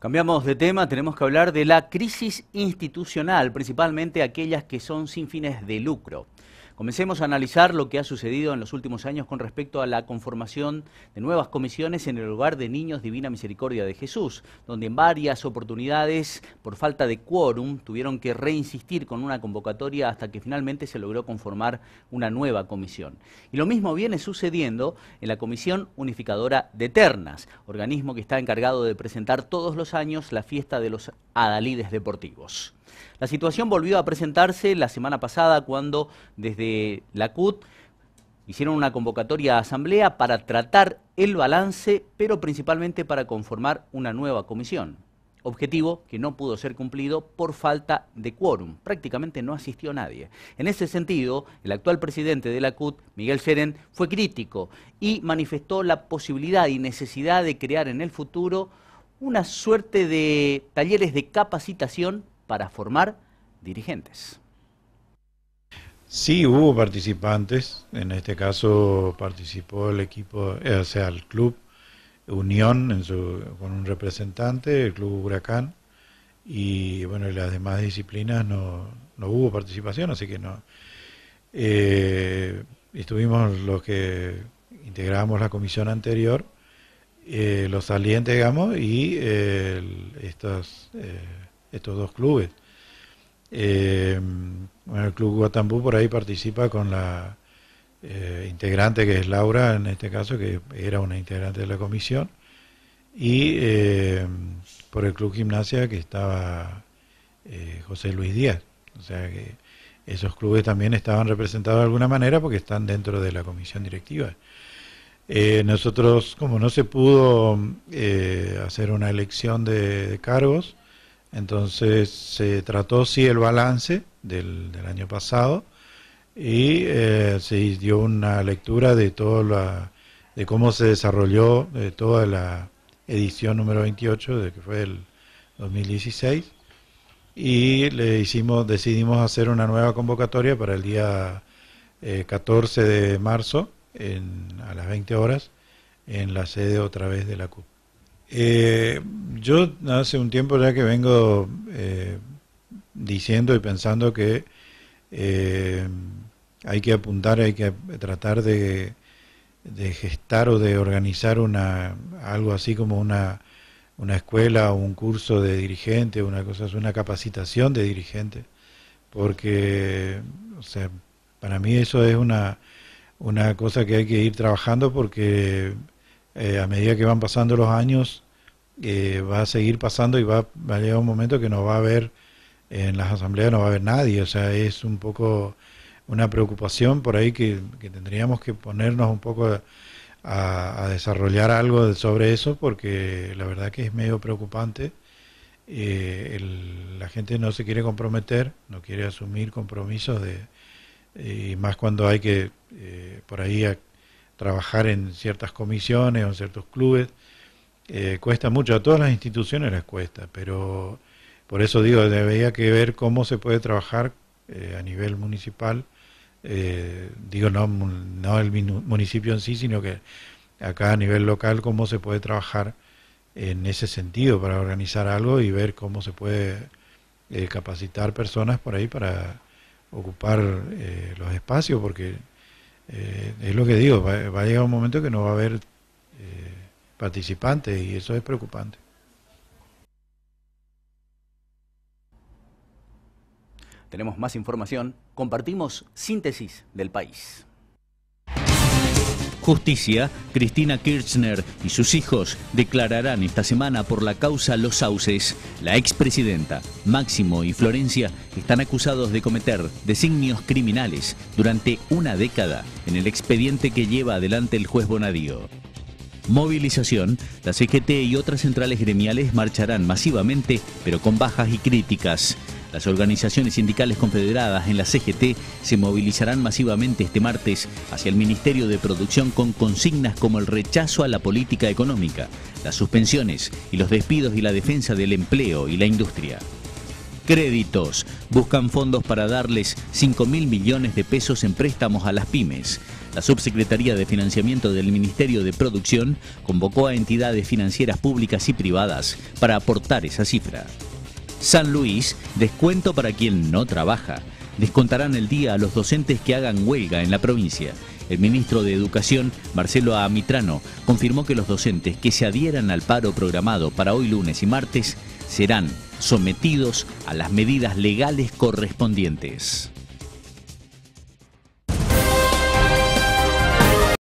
Cambiamos de tema, tenemos que hablar de la crisis institucional, principalmente aquellas que son sin fines de lucro. Comencemos a analizar lo que ha sucedido en los últimos años con respecto a la conformación de nuevas comisiones en el hogar de niños Divina Misericordia de Jesús, donde en varias oportunidades, por falta de quórum, tuvieron que reinsistir con una convocatoria hasta que finalmente se logró conformar una nueva comisión. Y lo mismo viene sucediendo en la Comisión Unificadora de Ternas, organismo que está encargado de presentar todos los años la fiesta de los adalides deportivos. La situación volvió a presentarse la semana pasada cuando desde la CUT hicieron una convocatoria a asamblea para tratar el balance, pero principalmente para conformar una nueva comisión. Objetivo que no pudo ser cumplido por falta de quórum. Prácticamente no asistió nadie. En ese sentido, el actual presidente de la CUT, Miguel Seren, fue crítico y manifestó la posibilidad y necesidad de crear en el futuro una suerte de talleres de capacitación para formar dirigentes. Sí, hubo participantes, en este caso participó el equipo, eh, o sea, el club Unión en con un representante, el club Huracán, y bueno, las demás disciplinas no, no hubo participación, así que no. Eh, estuvimos los que integramos la comisión anterior, eh, los salientes, digamos, y estos, estos dos clubes. Eh, el Club Guatambú por ahí participa con la eh, integrante que es Laura, en este caso, que era una integrante de la comisión, y eh, por el Club Gimnasia que estaba eh, José Luis Díaz. O sea que esos clubes también estaban representados de alguna manera porque están dentro de la comisión directiva. nosotros, como no se pudo hacer una elección de, cargos, entonces se trató sí el balance del, año pasado y eh, se dio una lectura de la, de cómo se desarrolló eh, toda la edición número 28 de que fue el 2016 y le hicimos decidimos hacer una nueva convocatoria para el día 14 eh, de marzo a las 20 horas en la sede otra vez de la CUP. Eh, yo hace un tiempo ya que vengo eh, diciendo y pensando que eh, hay que apuntar, hay que tratar de, gestar o de organizar una algo así como una, una escuela o un curso de dirigente, una cosa una capacitación de dirigente, porque o sea, para mí eso es una, una cosa que hay que ir trabajando porque eh, a medida que van pasando los años, eh, va a seguir pasando y va, va, a llegar un momento que no va a haber, en las asambleas no va a haber nadie, o sea, es un poco una preocupación por ahí que, tendríamos que ponernos un poco a, desarrollar algo sobre eso, porque la verdad que es medio preocupante. Eh, la gente no se quiere comprometer, no quiere asumir compromisos de y más cuando hay que por ahí trabajar en ciertas comisiones o en ciertos clubes. Eh, cuesta mucho, a todas las instituciones les cuesta, pero por eso digo, debería que ver cómo se puede trabajar eh, a nivel municipal, eh, digo, no, no el municipio en sí, sino que acá a nivel local, cómo se puede trabajar en ese sentido para organizar algo y ver cómo se puede capacitar personas por ahí para ocupar los espacios, porque eh, es lo que digo, va, a llegar un momento que no va a haber eh, participantes y eso es preocupante. Tenemos más información, compartimos síntesis del país justicia, Cristina Kirchner y sus hijos declararán esta semana por la causa Los Sauces. La expresidenta, Máximo y Florencia están acusados de cometer designios criminales durante una década en el expediente que lleva adelante el juez Bonadío movilización, la CGT y otras centrales gremiales marcharán masivamente, pero con bajas y críticas. Las organizaciones sindicales confederadas en la CGT se movilizarán masivamente este martes hacia el Ministerio de Producción con consignas como el rechazo a la política económica, las suspensiones y los despidos y la defensa del empleo y la industria. Créditos. Buscan fondos para darles 5.000 mil millones de pesos en préstamos a las pymes. La Subsecretaría de Financiamiento del Ministerio de Producción convocó a entidades financieras públicas y privadas para aportar esa cifra. San Luis, descuento para quien no trabaja. Descontarán el día a los docentes que hagan huelga en la provincia. El ministro de Educación, Marcelo Amitrano, confirmó que los docentes que se adhieran al paro programado para hoy lunes y martes serán sometidos a las medidas legales correspondientes.